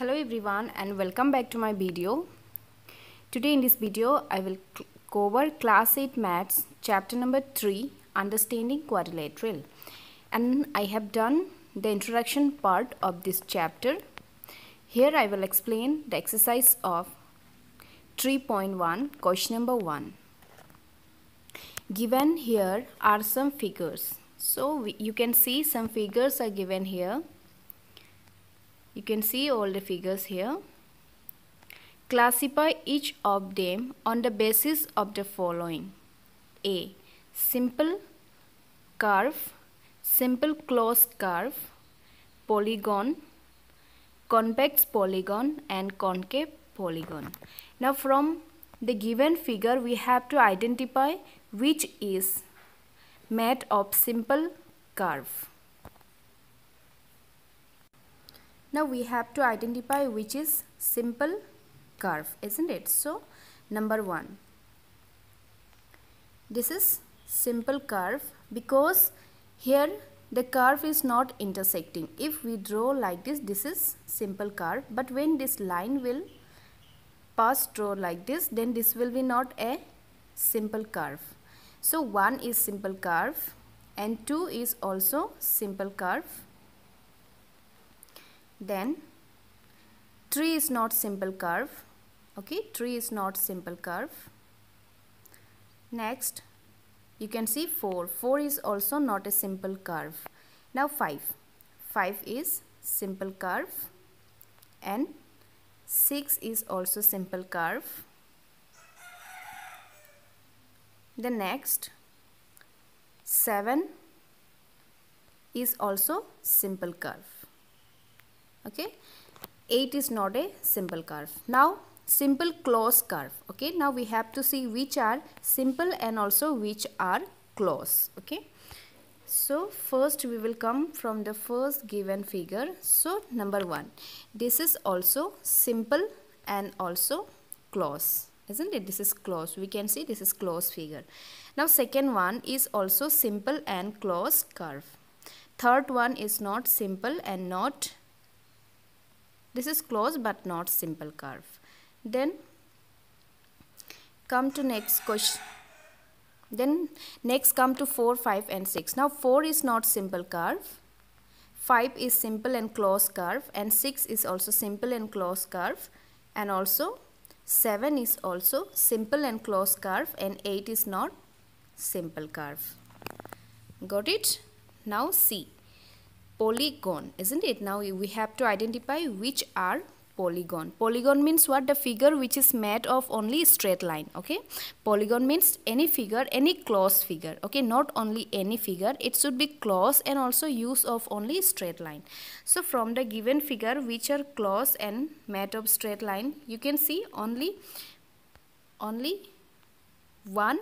hello everyone and welcome back to my video today in this video i will cover class 8 maths chapter number 3 understanding quadrilateral and i have done the introduction part of this chapter here i will explain the exercise of 3.1 question number 1 given here are some figures so we, you can see some figures are given here you can see all the figures here. Classify each of them on the basis of the following. A. Simple curve, simple closed curve, polygon, convex polygon and concave polygon. Now from the given figure we have to identify which is made of simple curve. now we have to identify which is simple curve isn't it so number one this is simple curve because here the curve is not intersecting if we draw like this this is simple curve but when this line will pass through like this then this will be not a simple curve so one is simple curve and two is also simple curve then three is not simple curve okay Three is not simple curve next you can see 4 4 is also not a simple curve now 5 5 is simple curve and 6 is also simple curve the next 7 is also simple curve okay 8 is not a simple curve now simple close curve okay now we have to see which are simple and also which are close okay so first we will come from the first given figure so number one this is also simple and also close isn't it this is close we can see this is close figure now second one is also simple and close curve third one is not simple and not this is closed but not simple curve. Then come to next question. Then next come to 4, 5 and 6. Now 4 is not simple curve. 5 is simple and closed curve and 6 is also simple and closed curve and also 7 is also simple and closed curve and 8 is not simple curve. Got it? Now C polygon isn't it now we have to identify which are polygon polygon means what the figure which is made of only straight line okay polygon means any figure any closed figure okay not only any figure it should be closed and also use of only straight line so from the given figure which are closed and made of straight line you can see only only 1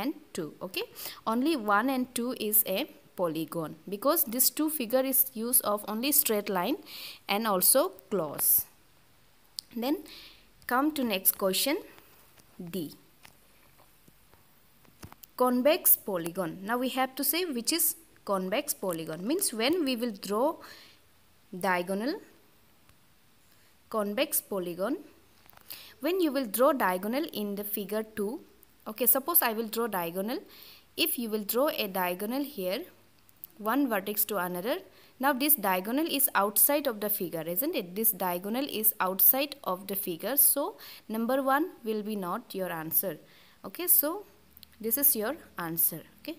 and 2 okay only 1 and 2 is a polygon because this two figure is use of only straight line and also close. Then come to next question D. Convex polygon. Now we have to say which is convex polygon means when we will draw diagonal convex polygon when you will draw diagonal in the figure 2 okay suppose I will draw diagonal if you will draw a diagonal here one vertex to another. Now this diagonal is outside of the figure, isn't it? This diagonal is outside of the figure. So number 1 will be not your answer. Okay, so this is your answer. Okay,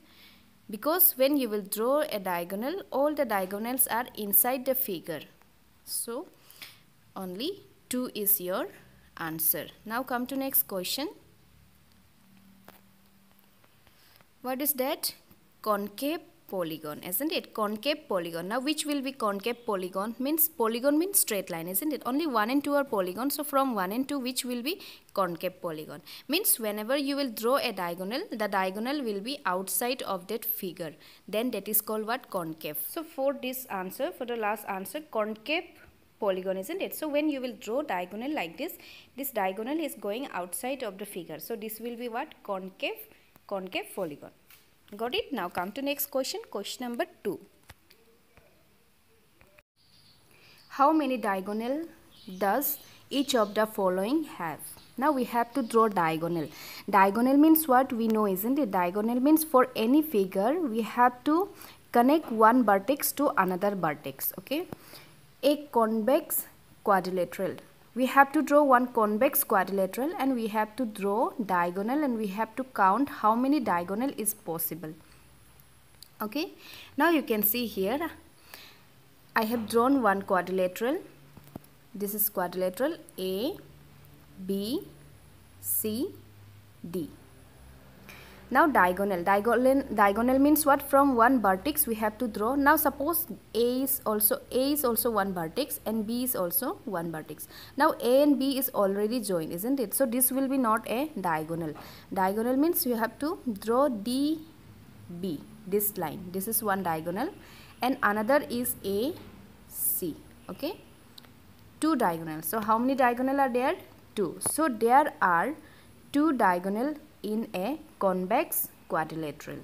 because when you will draw a diagonal, all the diagonals are inside the figure. So only 2 is your answer. Now come to next question. What is that? Concave polygon isn't it concave polygon now which will be concave polygon means polygon means straight line isn't it only 1 and 2 are polygon so from 1 and 2 which will be concave polygon means whenever you will draw a diagonal the diagonal will be outside of that figure then that is called what concave so for this answer for the last answer concave polygon isn't it so when you will draw diagonal like this this diagonal is going outside of the figure so this will be what concave concave polygon Got it? Now come to next question. Question number 2. How many diagonal does each of the following have? Now we have to draw diagonal. Diagonal means what we know isn't it? Diagonal means for any figure we have to connect one vertex to another vertex. Okay. A convex quadrilateral we have to draw one convex quadrilateral and we have to draw diagonal and we have to count how many diagonal is possible okay now you can see here I have drawn one quadrilateral this is quadrilateral A B C D now diagonal diagonal diagonal means what from one vertex we have to draw now suppose a is also a is also one vertex and b is also one vertex now a and b is already joined isn't it so this will be not a diagonal diagonal means you have to draw d b this line this is one diagonal and another is a c okay two diagonals so how many diagonal are there two so there are two diagonal in a convex quadrilateral.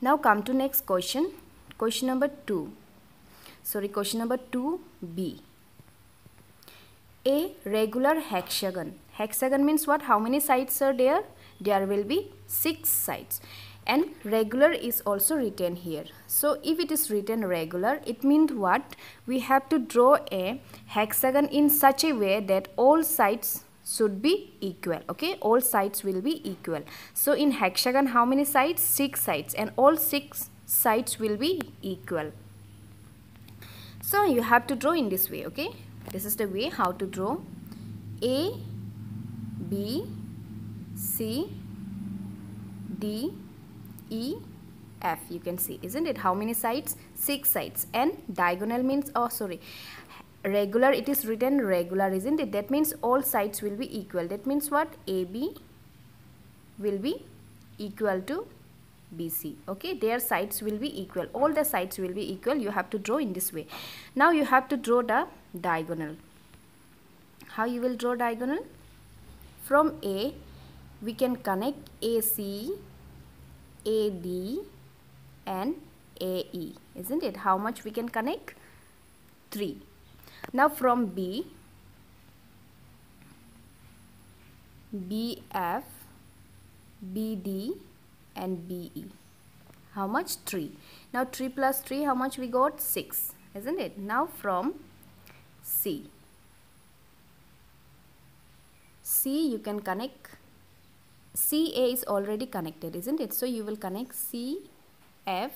Now come to next question. Question number 2. Sorry, question number 2b. A regular hexagon. Hexagon means what? How many sides are there? There will be 6 sides and regular is also written here so if it is written regular it means what we have to draw a hexagon in such a way that all sides should be equal okay all sides will be equal so in hexagon how many sides six sides and all six sides will be equal so you have to draw in this way okay this is the way how to draw a b c d e f you can see isn't it how many sides six sides and diagonal means oh sorry regular it is written regular isn't it that means all sides will be equal that means what AB will be equal to BC okay their sides will be equal all the sides will be equal you have to draw in this way now you have to draw the diagonal how you will draw diagonal from A we can connect AC AD and AE isn't it how much we can connect 3 now from B, BF, BD and BE. How much? 3. Now 3 plus 3 how much we got? 6 isn't it? Now from C. C you can connect CA is already connected isn't it? So you will connect CF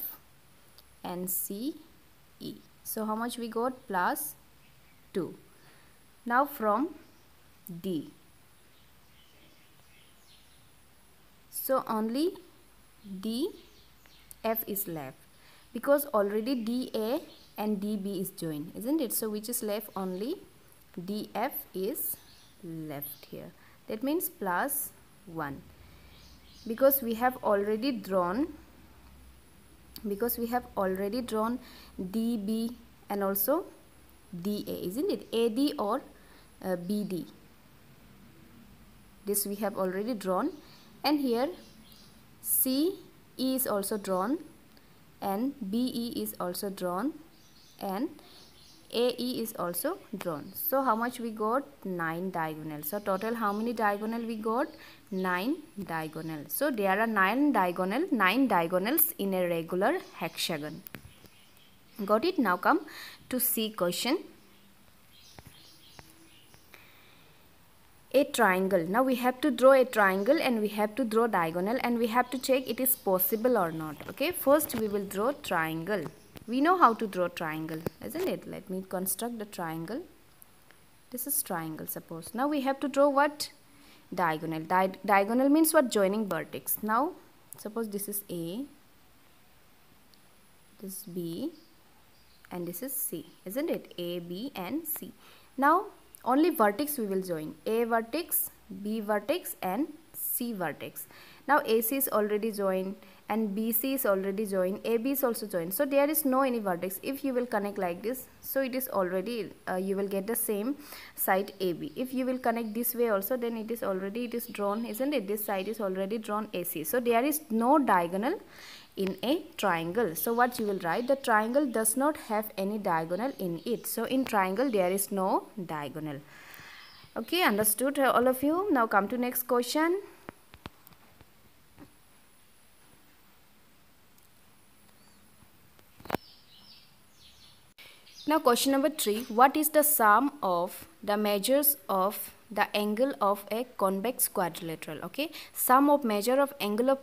and CE. So how much we got? Plus 2. Now from D. So only DF is left because already DA and DB is joined, isn't it? So which is left only DF is left here. That means plus 1 because we have already drawn because we have already drawn DB and also DA, isn't it? AD or uh, BD. This we have already drawn. And here CE is also drawn and BE is also drawn and AE is also drawn. So how much we got? 9 diagonals. So total how many diagonals we got? 9 diagonals. So there are 9 diagonal, 9 diagonals in a regular hexagon got it now come to c question a triangle now we have to draw a triangle and we have to draw diagonal and we have to check it is possible or not okay first we will draw triangle we know how to draw triangle isn't it let me construct the triangle this is triangle suppose now we have to draw what diagonal Di diagonal means what joining vertex now suppose this is a this is b and this is C isn't it A B and C now only vertex we will join A vertex B vertex and C vertex now AC is already joined and BC is already joined AB is also joined so there is no any vertex if you will connect like this so it is already uh, you will get the same side AB if you will connect this way also then it is already it is drawn isn't it this side is already drawn AC so there is no diagonal in a triangle. So what you will write the triangle does not have any diagonal in it. So in triangle there is no diagonal. Okay understood uh, all of you. Now come to next question. Now question number 3. What is the sum of the measures of the angle of a convex quadrilateral? Okay. Sum of measure of angle of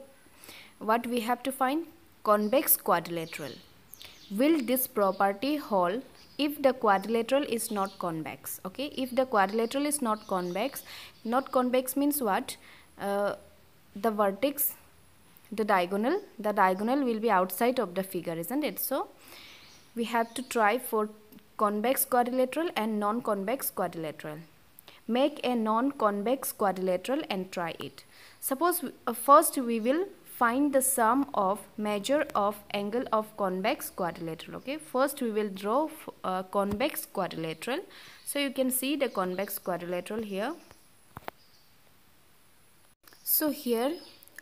what we have to find? Convex quadrilateral. Will this property hold if the quadrilateral is not convex? Okay, if the quadrilateral is not convex, not convex means what? Uh, the vertex, the diagonal, the diagonal will be outside of the figure, isn't it? So, we have to try for convex quadrilateral and non-convex quadrilateral. Make a non-convex quadrilateral and try it. Suppose uh, first we will find the sum of measure of angle of convex quadrilateral okay first we will draw a uh, convex quadrilateral so you can see the convex quadrilateral here so here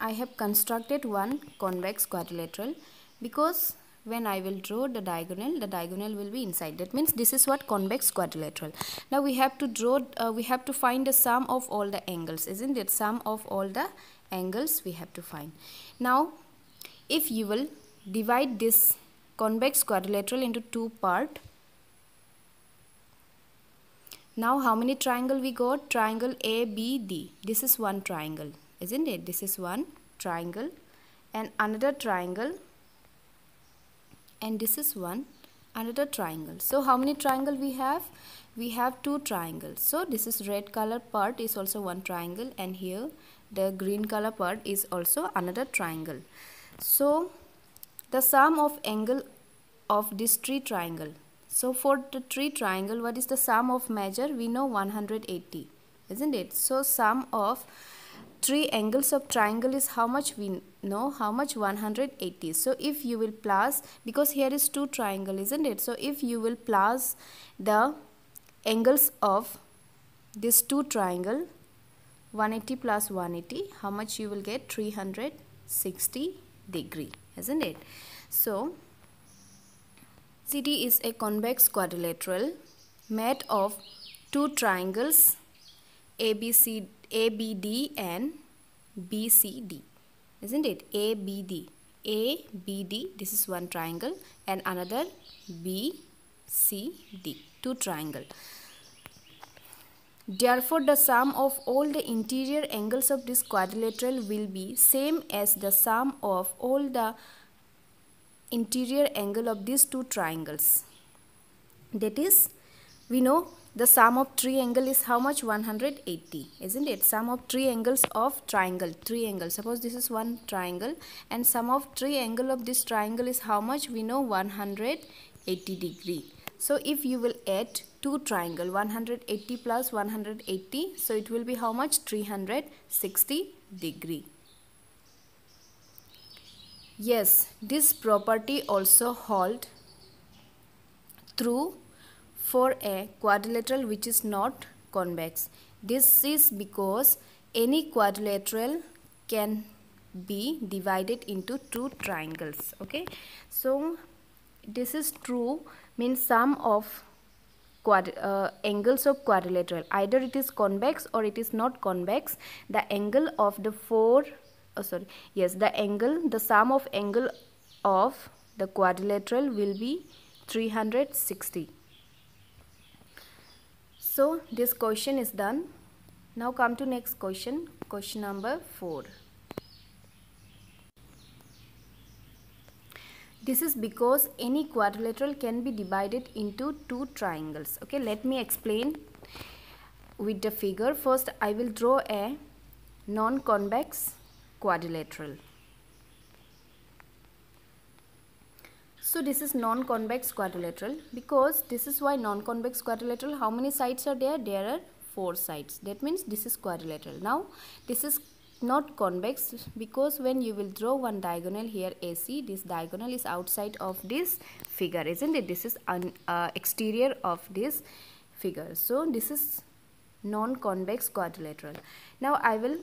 I have constructed one convex quadrilateral because when I will draw the diagonal the diagonal will be inside that means this is what convex quadrilateral now we have to draw uh, we have to find the sum of all the angles isn't it sum of all the angles we have to find now if you will divide this convex quadrilateral into two part. Now how many triangle we got? Triangle ABD. This is one triangle isn't it? This is one triangle and another triangle and this is one another triangle so how many triangle we have we have two triangles so this is red color part is also one triangle and here the green color part is also another triangle so the sum of angle of this tree triangle so for the tree triangle what is the sum of measure we know 180 isn't it so sum of three angles of triangle is how much we know how much 180 so if you will plus because here is two triangle isn't it so if you will plus the angles of this two triangle 180 plus 180 how much you will get 360 degree isn't it so CD is a convex quadrilateral made of two triangles ABC, ABD and BCD isn't it ABD ABD this is one triangle and another BCD two triangle Therefore, the sum of all the interior angles of this quadrilateral will be same as the sum of all the interior angle of these two triangles. That is, we know the sum of three angle is how much? 180, isn't it? Sum of three angles of triangle, three angles. Suppose this is one triangle and sum of three angle of this triangle is how much? We know 180 degree. So, if you will add two triangle 180 plus 180 so it will be how much 360 degree yes this property also hold true for a quadrilateral which is not convex this is because any quadrilateral can be divided into two triangles okay so this is true means sum of uh, angles of quadrilateral either it is convex or it is not convex the angle of the four oh sorry yes the angle the sum of angle of the quadrilateral will be 360 so this question is done now come to next question question number 4 This is because any quadrilateral can be divided into two triangles. Okay, let me explain with the figure. First, I will draw a non-convex quadrilateral. So this is non-convex quadrilateral because this is why non-convex quadrilateral, how many sides are there? There are four sides. That means this is quadrilateral. Now, this is not convex because when you will draw one diagonal here AC this diagonal is outside of this figure isn't it this is an uh, exterior of this figure so this is non-convex quadrilateral now I will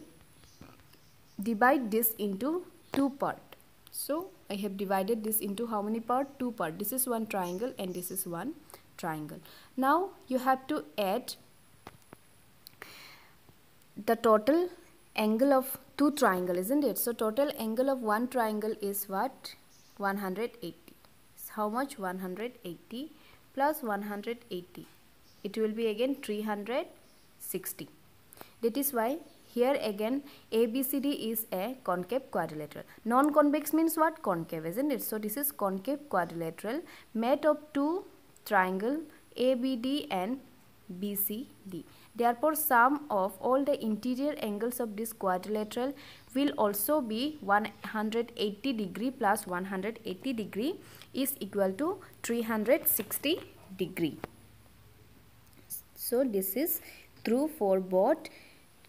divide this into two part so I have divided this into how many part two part this is one triangle and this is one triangle now you have to add the total angle of two triangle isn't it so total angle of one triangle is what 180 so how much 180 plus 180 it will be again 360 that is why here again ABCD is a concave quadrilateral. Non-convex means what? Concave isn't it? So this is concave quadrilateral made of two triangle ABD and BCD. Therefore, sum of all the interior angles of this quadrilateral will also be 180 degree plus 180 degree is equal to 360 degree. So, this is true for both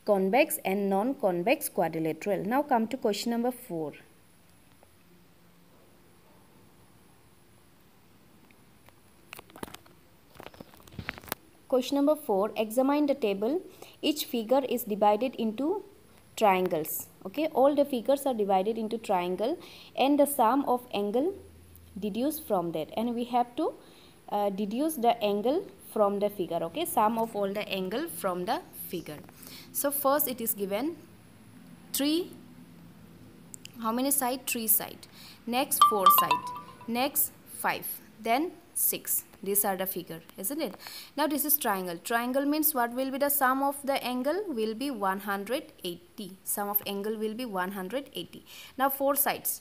convex and non-convex quadrilateral. Now, come to question number 4. Question number 4. Examine the table. Each figure is divided into triangles. Okay. All the figures are divided into triangle and the sum of angle deduced from that. And we have to uh, deduce the angle from the figure. Okay. Sum of all the angle from the figure. So first it is given 3. How many side? 3 side. Next 4 side. Next 5. Then 6 these are the figure isn't it now this is triangle triangle means what will be the sum of the angle will be 180 sum of angle will be 180 now four sides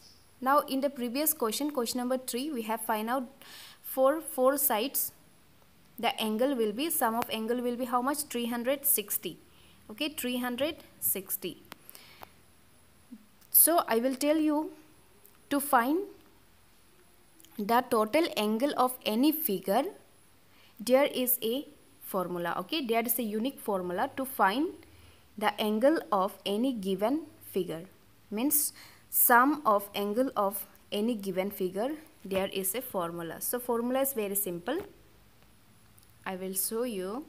now in the previous question question number 3 we have find out for four sides the angle will be sum of angle will be how much 360 okay 360 so i will tell you to find the total angle of any figure there is a formula okay there is a unique formula to find the angle of any given figure means sum of angle of any given figure there is a formula so formula is very simple I will show you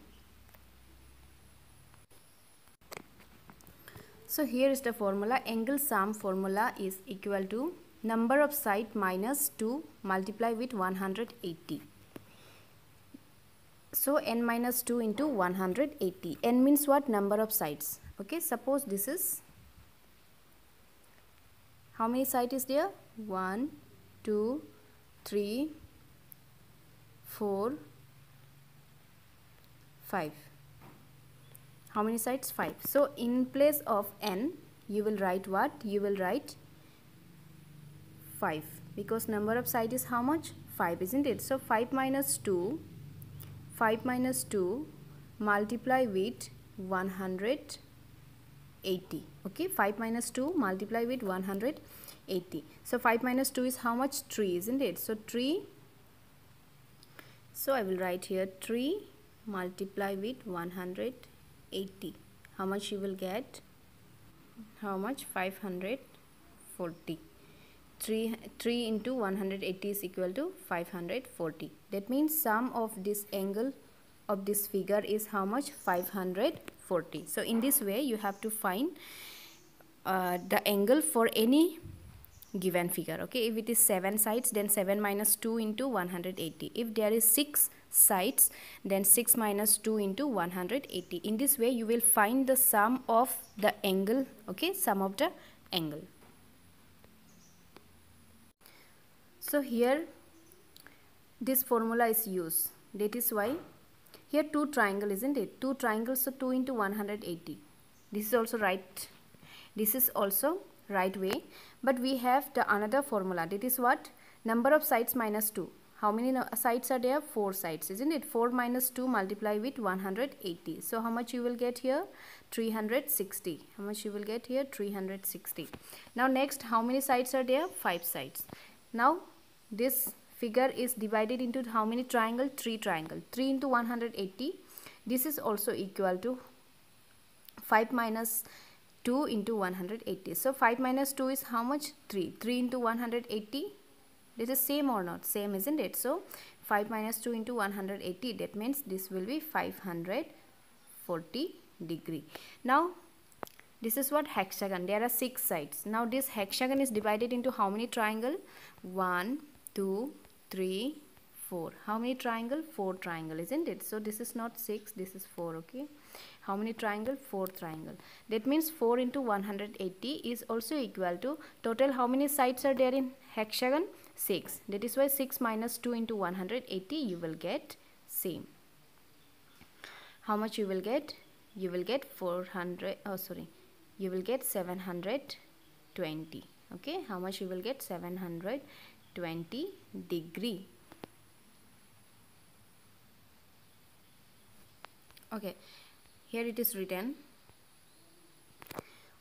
so here is the formula angle sum formula is equal to number of side minus 2 multiply with 180 so n minus 2 into 180 n means what number of sides okay suppose this is how many side is there 1 2 3 4 5 how many sides 5 so in place of n you will write what you will write 5 because number of side is how much 5 isn't it so 5 minus 2 5 minus 2 multiply with 180 okay 5 minus 2 multiply with 180 so 5 minus 2 is how much 3 isn't it so 3 so I will write here 3 multiply with 180 how much you will get how much 540 3, into 180 is equal to 540. That means sum of this angle of this figure is how much? 540. So in this way you have to find uh, the angle for any given figure. Okay, if it is 7 sides then 7 minus 2 into 180. If there is 6 sides then 6 minus 2 into 180. In this way you will find the sum of the angle. Okay, sum of the angle. so here this formula is used that is why here two triangle isn't it two triangles so 2 into 180 this is also right this is also right way but we have the another formula that is what number of sides minus 2 how many sides are there 4 sides isn't it 4 minus 2 multiply with 180 so how much you will get here 360 how much you will get here 360 now next how many sides are there 5 sides now this figure is divided into how many triangle? 3 triangle. 3 into 180. This is also equal to 5 minus 2 into 180. So 5 minus 2 is how much? 3. 3 into 180. This is same or not? Same isn't it? So 5 minus 2 into 180 that means this will be 540 degree. Now this is what hexagon. There are 6 sides. Now this hexagon is divided into how many triangle? 1, 2, 3, 4. How many triangle? 4 triangle, isn't it? So this is not 6, this is 4, okay? How many triangle? 4 triangle. That means 4 into 180 is also equal to total how many sides are there in hexagon? 6. That is why 6 minus 2 into 180 you will get same. How much you will get? You will get 400, oh sorry, you will get 720 okay how much you will get 700 20 degree. Okay, here it is written.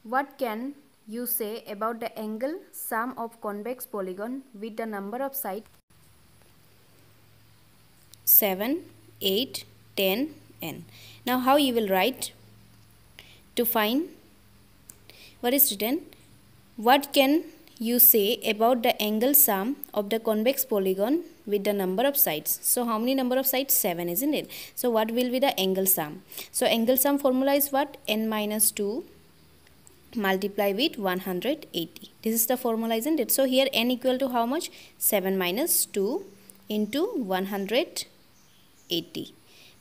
What can you say about the angle sum of convex polygon with the number of sides 7, 8, 10, n. Now how you will write to find what is written what can you say about the angle sum of the convex polygon with the number of sides. So how many number of sides? 7 isn't it? So what will be the angle sum? So angle sum formula is what? n minus 2 multiply with 180. This is the formula isn't it? So here n equal to how much? 7 minus 2 into 180.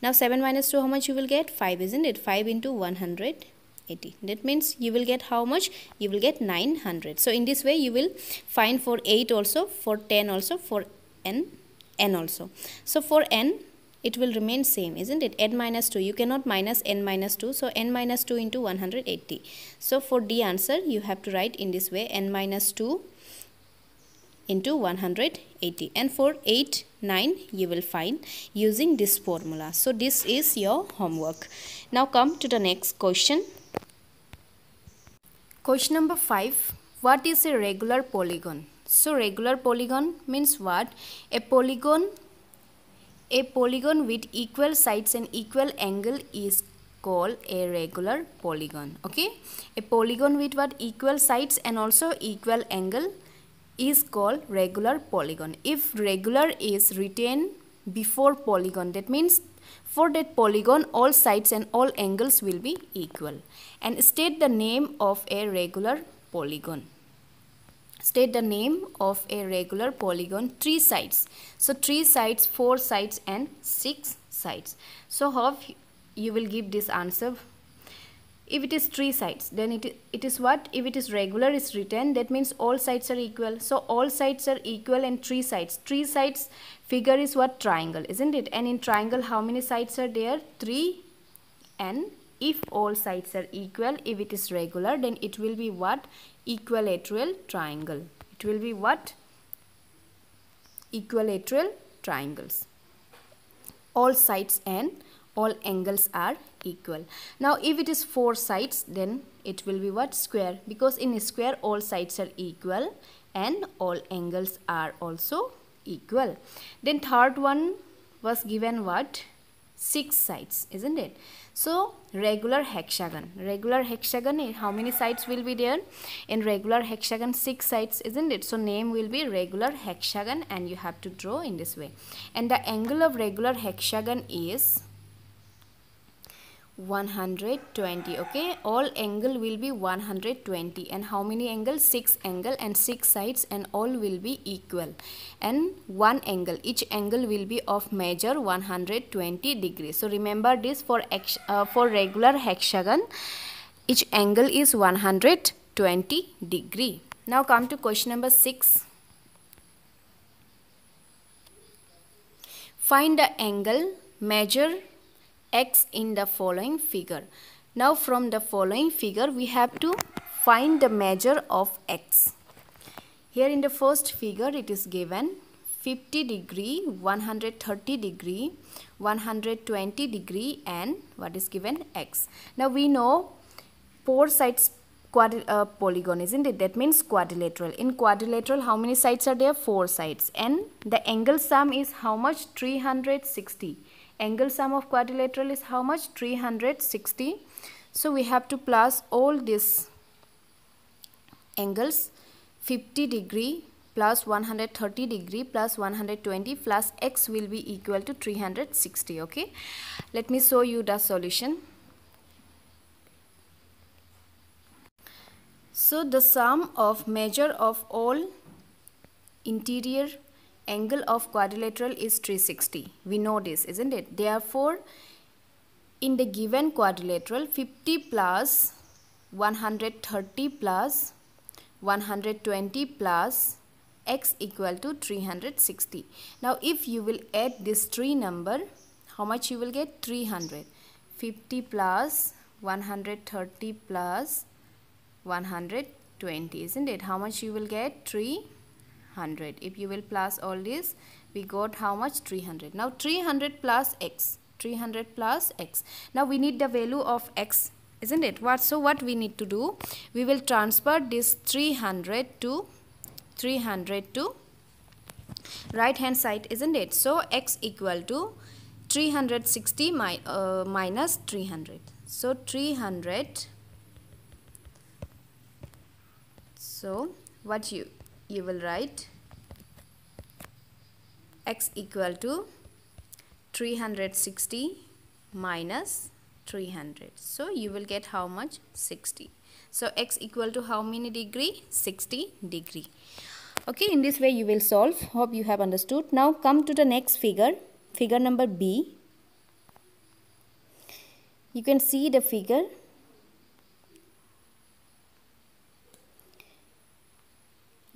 Now 7 minus 2 how much you will get? 5 isn't it? 5 into 180. 80 that means you will get how much you will get 900 so in this way you will find for 8 also for 10 also for n n also so for n it will remain same isn't it n minus 2 you cannot minus n minus 2 so n minus 2 into 180 so for d answer you have to write in this way n minus 2 into 180 and for 8 9 you will find using this formula so this is your homework now come to the next question Question number 5. What is a regular polygon? So regular polygon means what? A polygon a polygon with equal sides and equal angle is called a regular polygon. Okay? A polygon with what? Equal sides and also equal angle is called regular polygon. If regular is written before polygon, that means for that polygon, all sides and all angles will be equal. And state the name of a regular polygon. State the name of a regular polygon, three sides. So, three sides, four sides and six sides. So, how you will give this answer if it is three sides then it, it is what if it is regular is written that means all sides are equal so all sides are equal and three sides three sides figure is what triangle isn't it and in triangle how many sides are there three and if all sides are equal if it is regular then it will be what equilateral triangle it will be what equilateral triangles all sides and all angles are equal now if it is four sides then it will be what square because in square all sides are equal and all angles are also equal then third one was given what six sides isn't it so regular hexagon regular hexagon eh, how many sides will be there in regular hexagon six sides isn't it so name will be regular hexagon and you have to draw in this way and the angle of regular hexagon is 120 okay all angle will be 120 and how many angles six angle and six sides and all will be equal and one angle each angle will be of measure 120 degrees so remember this for uh, for regular hexagon each angle is 120 degree now come to question number 6 find the angle measure x in the following figure. Now from the following figure we have to find the measure of x. Here in the first figure it is given 50 degree, 130 degree, 120 degree and what is given x. Now we know four sides uh, polygon isn't it that means quadrilateral in quadrilateral how many sides are there four sides and the angle sum is how much 360 angle sum of quadrilateral is how much 360 so we have to plus all these angles 50 degree plus 130 degree plus 120 plus x will be equal to 360 okay let me show you the solution so the sum of measure of all interior angle of quadrilateral is 360. We know this, isn't it? Therefore, in the given quadrilateral, 50 plus 130 plus 120 plus x equal to 360. Now, if you will add this 3 number, how much you will get? 300. 50 plus 130 plus 120, isn't it? How much you will get? Three. 100 if you will plus all this we got how much 300 now 300 plus x 300 plus x now we need the value of x isn't it what so what we need to do we will transfer this 300 to 300 to right hand side isn't it so x equal to 360 mi uh, minus 300 so 300 so what you you will write x equal to 360 minus 300 so you will get how much 60 so x equal to how many degree 60 degree okay in this way you will solve hope you have understood now come to the next figure figure number b you can see the figure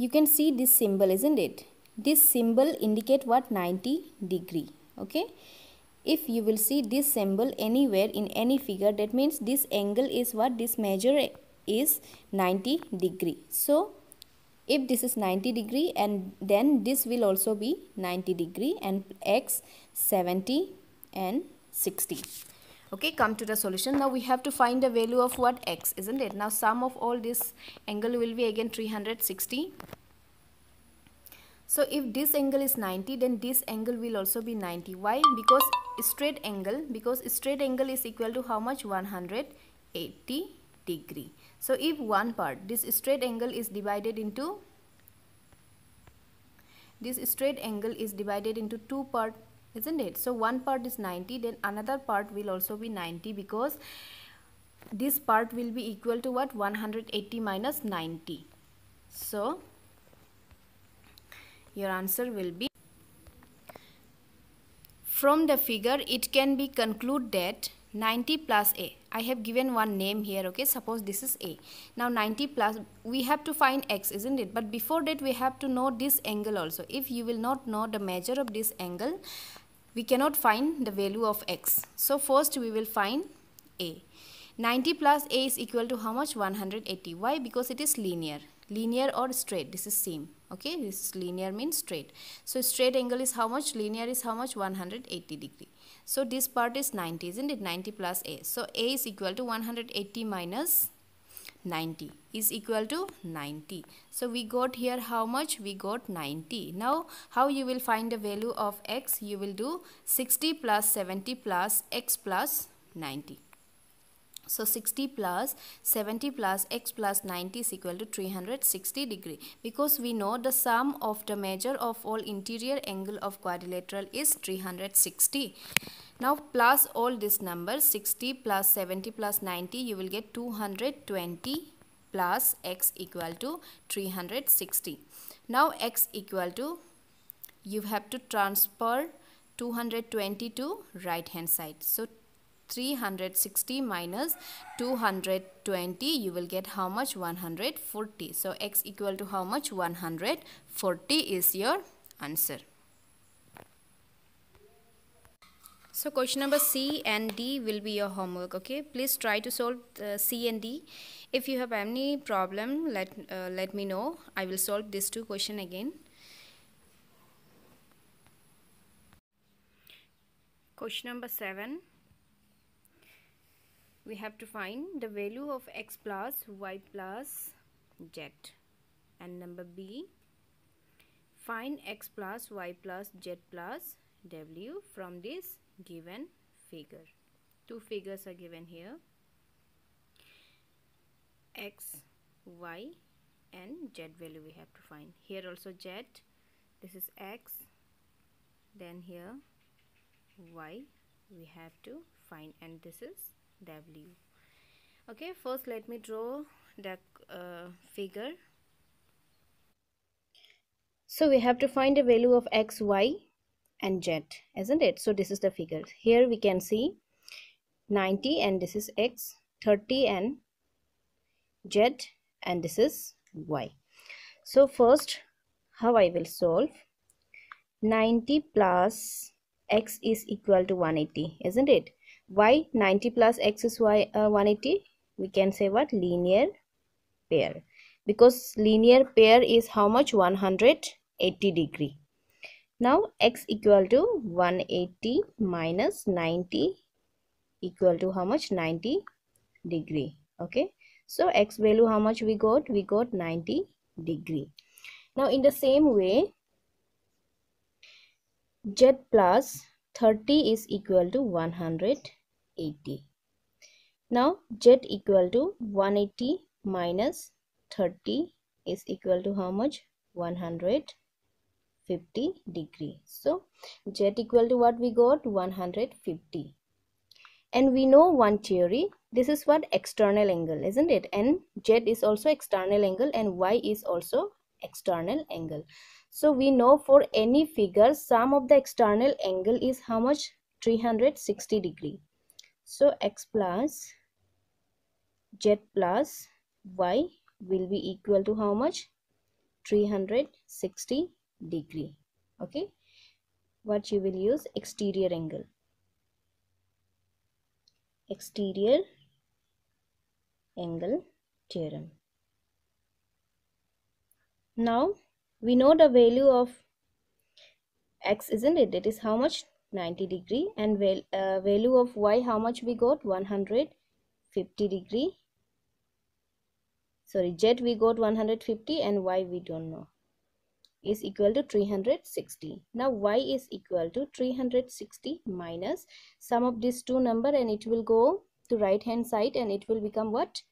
you can see this symbol isn't it this symbol indicate what 90 degree okay if you will see this symbol anywhere in any figure that means this angle is what this measure is 90 degree so if this is 90 degree and then this will also be 90 degree and x 70 and 60 okay come to the solution now we have to find the value of what x isn't it now sum of all this angle will be again 360 so if this angle is 90 then this angle will also be 90 why because straight angle because straight angle is equal to how much 180 degree so if one part this straight angle is divided into this straight angle is divided into two part isn't it so one part is 90 then another part will also be 90 because this part will be equal to what 180 minus 90 so your answer will be from the figure it can be concluded that 90 plus a I have given one name here okay suppose this is a now 90 plus we have to find x isn't it but before that we have to know this angle also if you will not know the measure of this angle we cannot find the value of x. So first we will find a. 90 plus a is equal to how much? 180. Why? Because it is linear. Linear or straight. This is same. Okay. This linear means straight. So straight angle is how much? Linear is how much? 180 degree. So this part is 90, isn't it? 90 plus a. So a is equal to 180 minus 90 is equal to 90 so we got here how much we got 90 now how you will find the value of x you will do 60 plus 70 plus x plus 90 so 60 plus 70 plus x plus 90 is equal to 360 degree because we know the sum of the measure of all interior angle of quadrilateral is 360. Now plus all these numbers 60 plus 70 plus 90 you will get 220 plus x equal to 360. Now x equal to you have to transfer 220 to right hand side. So 360 minus 220 you will get how much 140 so x equal to how much 140 is your answer so question number c and d will be your homework okay please try to solve c and d if you have any problem let uh, let me know i will solve these two question again question number 7 we have to find the value of x plus y plus z and number b find x plus y plus z plus w from this given figure two figures are given here x y and z value we have to find here also z this is x then here y we have to find and this is W okay first let me draw the uh, figure so we have to find the value of x y and z isn't it so this is the figure here we can see 90 and this is x 30 and z and this is y so first how i will solve 90 plus x is equal to 180 isn't it y 90 plus x is y uh, 180 we can say what linear pair because linear pair is how much 180 degree now x equal to 180 minus 90 equal to how much 90 degree okay so x value how much we got we got 90 degree now in the same way z plus 30 is equal to 100 80 now z equal to 180 minus 30 is equal to how much 150 degree so z equal to what we got 150 and we know one theory this is what external angle isn't it and z is also external angle and y is also external angle so we know for any figure sum of the external angle is how much 360 degree so x plus z plus y will be equal to how much? 360 degree. Okay. What you will use? Exterior angle. Exterior angle theorem. Now we know the value of x isn't it? It is how much? 90 degree and val uh, value of y how much we got 150 degree sorry z we got 150 and y we don't know is equal to 360 now y is equal to 360 minus sum of these two number and it will go to right hand side and it will become what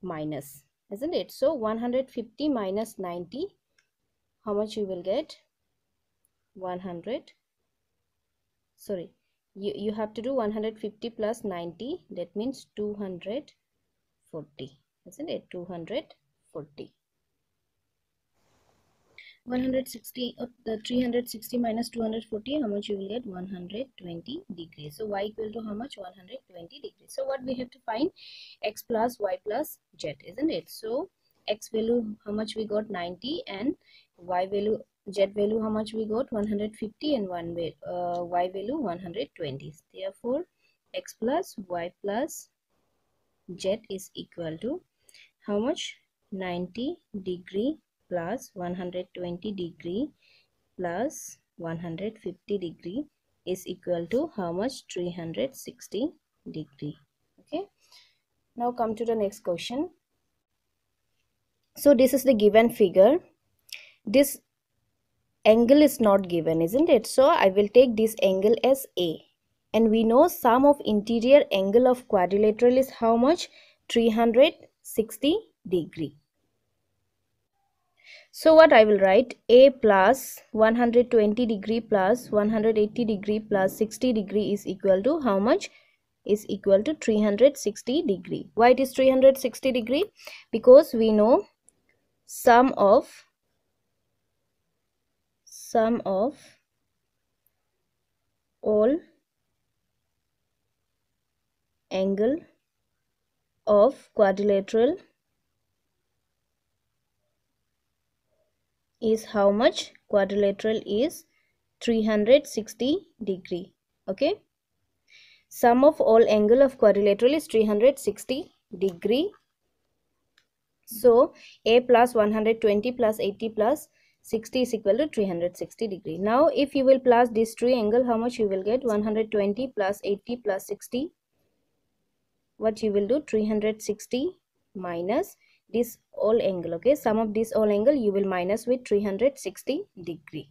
minus isn't it so 150 minus 90 how much you will get 100 sorry you, you have to do 150 plus 90 that means 240 isn't it 240 160 of uh, the 360 minus 240 how much you will get 120 degrees so y equal to how much 120 degrees so what we have to find x plus y plus z isn't it so x value how much we got 90 and y value z value how much we got 150 and one uh, y value 120 therefore x plus y plus z is equal to how much 90 degree plus 120 degree plus 150 degree is equal to how much 360 degree okay now come to the next question so this is the given figure this angle is not given isn't it so i will take this angle as a and we know sum of interior angle of quadrilateral is how much 360 degree so what i will write a plus 120 degree plus 180 degree plus 60 degree is equal to how much is equal to 360 degree why it is 360 degree because we know sum of sum of all angle of quadrilateral is how much quadrilateral is 360 degree okay sum of all angle of quadrilateral is 360 degree so a plus 120 plus 80 plus 60 is equal to 360 degree. Now, if you will plus this three angle, how much you will get? 120 plus 80 plus 60. What you will do? 360 minus this all angle. Okay, sum of this all angle you will minus with 360 degree.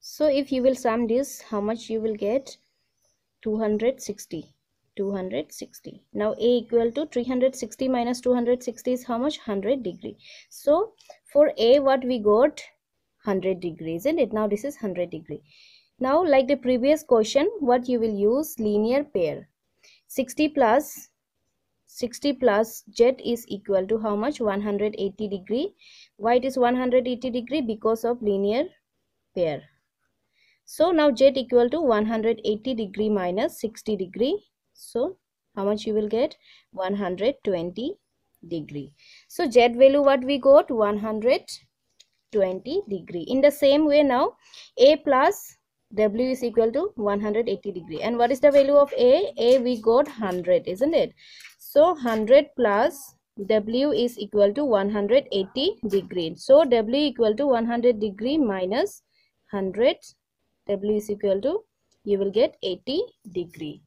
So, if you will sum this, how much you will get? 260. 260 now a equal to 360 minus 260 is how much 100 degree so for a what we got 100 degrees isn't it now this is 100 degree now like the previous question what you will use linear pair 60 plus 60 plus j is equal to how much 180 degree why it is 180 degree because of linear pair so now j equal to 180 degree minus 60 degree so how much you will get 120 degree so z value what we got 120 degree in the same way now a plus w is equal to 180 degree and what is the value of a a we got 100 isn't it so 100 plus w is equal to 180 degree so w equal to 100 degree minus 100 w is equal to you will get 80 degree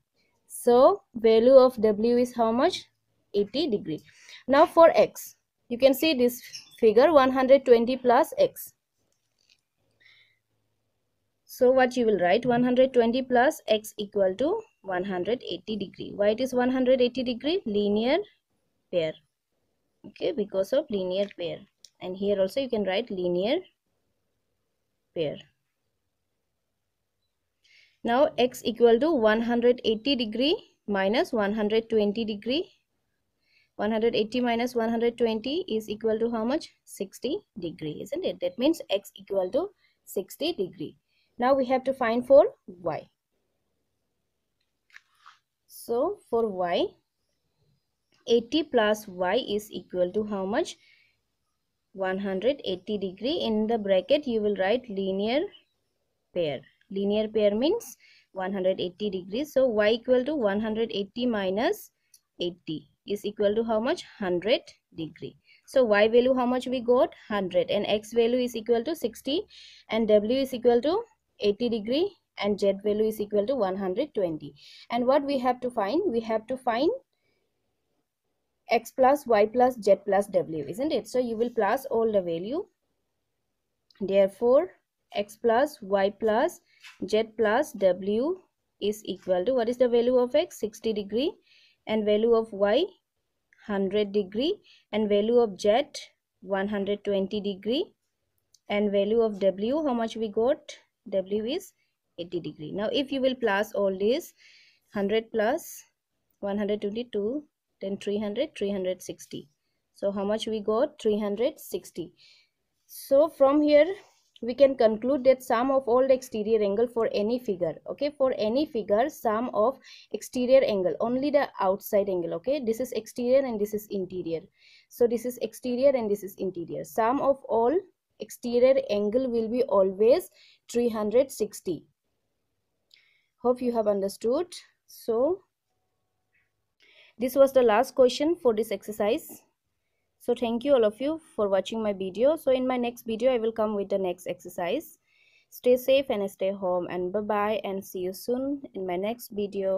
so value of W is how much? 80 degree. Now for X, you can see this figure 120 plus X. So what you will write 120 plus X equal to 180 degree. Why it is 180 degree? Linear pair. Okay, because of linear pair. And here also you can write linear pair. Now x equal to 180 degree minus 120 degree. 180 minus 120 is equal to how much? 60 degree, isn't it? That means x equal to 60 degree. Now we have to find for y. So for y, 80 plus y is equal to how much? 180 degree. In the bracket, you will write linear pair linear pair means 180 degrees so y equal to 180 minus 80 is equal to how much 100 degree so y value how much we got 100 and x value is equal to 60 and w is equal to 80 degree and z value is equal to 120 and what we have to find we have to find x plus y plus z plus w isn't it so you will plus all the value therefore x plus y plus z plus w is equal to what is the value of x 60 degree and value of y 100 degree and value of z 120 degree and value of w how much we got w is 80 degree now if you will plus all this 100 plus 122 then 300 360 so how much we got 360 so from here we can conclude that sum of all the exterior angle for any figure okay for any figure sum of exterior angle only the outside angle okay this is exterior and this is interior so this is exterior and this is interior sum of all exterior angle will be always 360 hope you have understood so this was the last question for this exercise so thank you all of you for watching my video so in my next video i will come with the next exercise stay safe and stay home and bye bye and see you soon in my next video